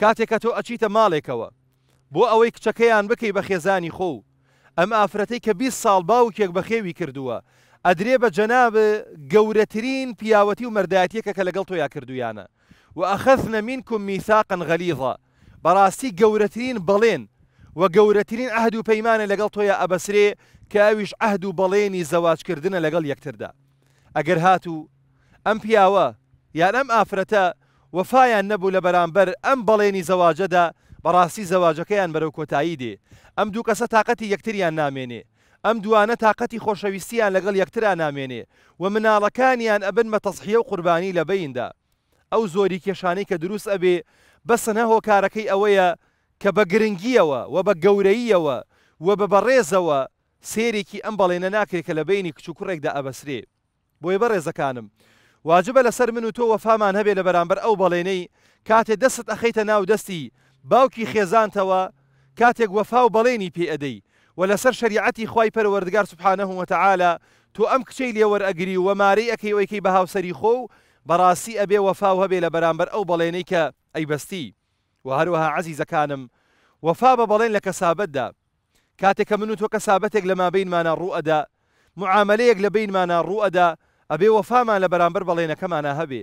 کاتێکە تۆ ئەچیتە ماڵێکەوە بۆ ئەوەی کچەکەیان بکەی بە خێزانی خۆ ئەم ئافرەتەی کە 20 ساڵ باوکێک بە خێوی کردووە ئەدرێ بە جەناب گەورەترین پیاوەتی و مەردایەتەکە کە لەگەڵ تۆیا کردویانە و ئەخەف نەمین کوم میساقن غەلیظە بەڕاستی گەورەترین بەڵێن و گەورەترین ئەهد و پەیمانە لەگەڵ تۆیە ئەبەسرێ کاویش ئەهد و بەڵێنی زەواجکردنە لەگەڵ یەکتردا ئەگەر هاتوو ئەم پیاوە یان ئەم ئافرەتە وەفایان نەبوو لە بەرامبەر ئەم بەڵێنی زەواجەدا بەڕاستی زەواجەکەیان بەرەو کۆتایی دێ ئەم دوو کەسە تااقەتی یەکتریان نامێنێ ئەم دوانە تااقەتی خۆشەویستیان لەگەڵ یەکترا نامێنێ و مناڵەکانیان ئەبن مەتەسحیە و قوربانی لە بەیندا ئەو زۆری کێشانەی کە دروست ئەبێ بەسەنە هۆکارەکەی ئەوەیە کە بە گرنگیەوە و بە گەورەییەوە و بە بەڕێزەوە سێرێکی ئەم بەڵێنە ناکرێت کە لە بینی کچوکوڕێکدا ئەبەسرێ بۆیە بە ڕێزەکانم واجبە لەسەر من و تۆ وەفامان هەبێ لە بەرامبەر ئەو بەڵێنەی کاتێ دەست ئەخەیتە ناو دەستی باوکی خێزانتەوە کاتێک وەفا و بەڵێنی پێ ئەدەی و لەسەر شریعەتی خی پەروەردگار سوبحانەه وتەعاالە تۆ ئەم کچەی لێوەرئەگری و وەمارەی ئەکەیەوەیکەی بە هاوسری خۆ و بەڕاستی ئەبێ وەفاو هەبێ لە بەرامبەر ئەو بەڵێنەی کە ئەیبەستی و هەروەها عزی زەکانم وەفا بە بەڵێن لە کەسابەتدا کاتێککە من و تۆ کەسابەتێک لە مابینمانە ڕوئەدا معاملەیەک لە بینمانە ڕوئەدا ئەبێ وەفامان لە بەرامبەر بەڵێنەکەمانە هەبێ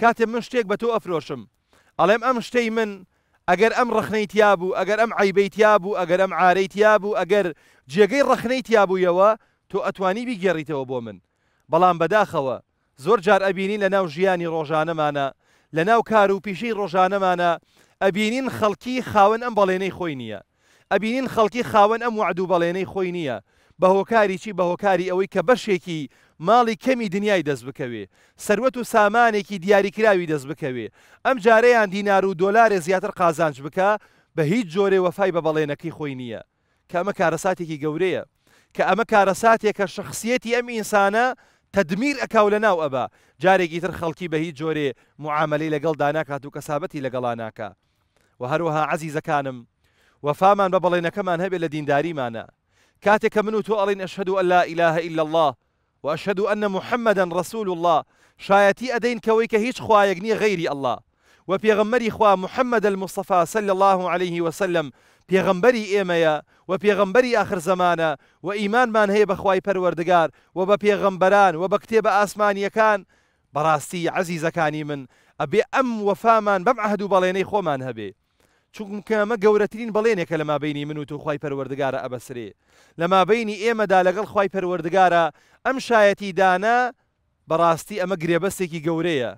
کاتێ من شتێک بە تۆ ئەفرۆشم ئەڵێم ئەم شتەی من ئەگەر ئەم ڕخنەی تیا بوو ئەگەر ئەم عیبەی تیا بوو ئەگەر ئەم عارەی تیا بوو ئەگەر جێگەی ڕخنەی تیا بوویەوە تۆ ئەتوانی بیگەڕیتەوە بۆ من بەڵام بەداخەوە زۆر جار ئەبینی لە ناو ژیانی ڕۆژانەمانە لە ناو کار و پیشەی ڕۆژانەمانە ئەبینین خەڵکی خاون ئەم بەڵێنەی خۆی نییە ئەبینین خەڵکی خاوەن ئەم وعدوو بەڵێنەی خۆی نییە بە هۆکاری چی بە هۆکاری ئەوەی کە بەشێکی ماڵی کەمی دنیای دەست بکەوێ سەروەت و سامانێکی دیاریکراوی دەست بکەوێ ئەم جارەیان دینار و دۆلارێ زیاتر قازانج بکە بە هیچ جۆرێ وەفای بە بەڵێنەکەی خۆی نییە کە ئەمە کارەساتێکی گەورەیە کە ئەمە کارەساتێکە شخصیەتی ئەم ئینسانە تدمیر ئەکاو لە ناو ئەبا جارێکی تر خەڵکی بە هیچ جۆرێ معاملی لەگەڵ داناکات و کەسابەتی لەگەڵاناکە و هەروەها عزیزەکانم وفامان بە بەڵێنەکەمان هەبێت لە داري مانا كاتك منو تؤلين أشهد أن لا إله إلا الله وأشهد أن محمدا رسول الله شايتي أدين كويك هيش خوايقني غيري الله وبيغمري خوا محمد المصطفى صلى الله عليه وسلم بيغمبري إيميا وبيغمبري آخر زمانا و ما نهي بخواي پەروەردگار و بە پێغەمبەران و بە براستي ئاسمانیەکان بەڕاستی من أبي أم وفامان بمعهد بليني و بەڵێنەی چونکەمە گەورەترین بەڵێنێکە لە مابینی من و تو خی پەروەردگارە ئەبەسرێ لە مابینی ئێمەدا لەگەڵ خی پەروەردگارە ئەم شایەتی دانا بەڕاستی ئەمە گرێبەستێکی گەورەیە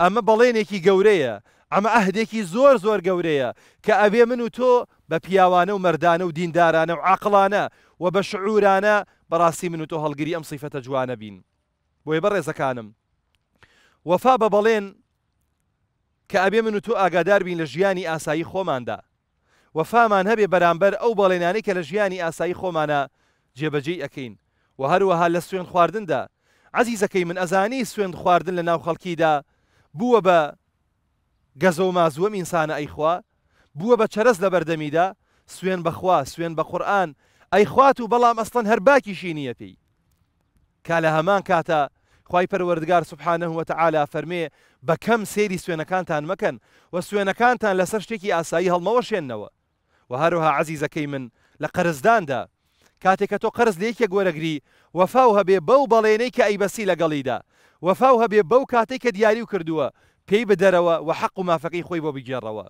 ئەمە بەڵێنێکی گەورەیە ئەمە ئەهدێکی زۆر زۆر گەورەیە کە ئەبێ من و تۆ بە پیاوانە و مردانە و دیندارانە و عقلانە و بە شعورانە بەڕاستی من و تۆ هەڵگیری ئەم سیفەتە جوانە بین بۆیە بەڕێزەکانم وەفا بە بەڵێن کە ئەبێ من و تۆ ئاگادار بین لە ژیانی ئاسایی خۆماندا وەفامان هەبێ بەرامبەر ئەو بەڵێنانی کە لە ژیانی ئاسایی خۆمانە جێبەجێ ئەەکەین و هەروەها لە سوێن خواردندا عزیزەکەی من ئەزانی سوێن خواردن لە ناو خەڵکیدا بووە بە گەزە و مازووەم ئینسانە ئەیخوا بووە بە چەرەس لە بەردەمیدا سوێن بەخوا سوێن بە قورآن ئەیخوات و بەڵام ئەستن هەرباکیشی نیەپی کا لە هەمان کاتە خی پەروەردگار سوبحانەهوە تەعالا فەرمێ بەکەم سێری سوێنەکانتان مەکەن و سوێنەکانتان لەسەر شتێکی ئاسایی هەڵمەوە شێنەوە و هەروها عزیزەکەی من لە قەرزداندا کاتێککە تۆ قەرز لەیەکە گۆرەگری وەفاو هەبێ بەو بەڵێنەی کە ئەیبەسی لەگەڵیدا وەفاو هەبێ بەو کاتێک کە دیاری و کردووە پێی بدەرەوە و حەق و مافەکەی خۆی بۆ بگێڕەوە.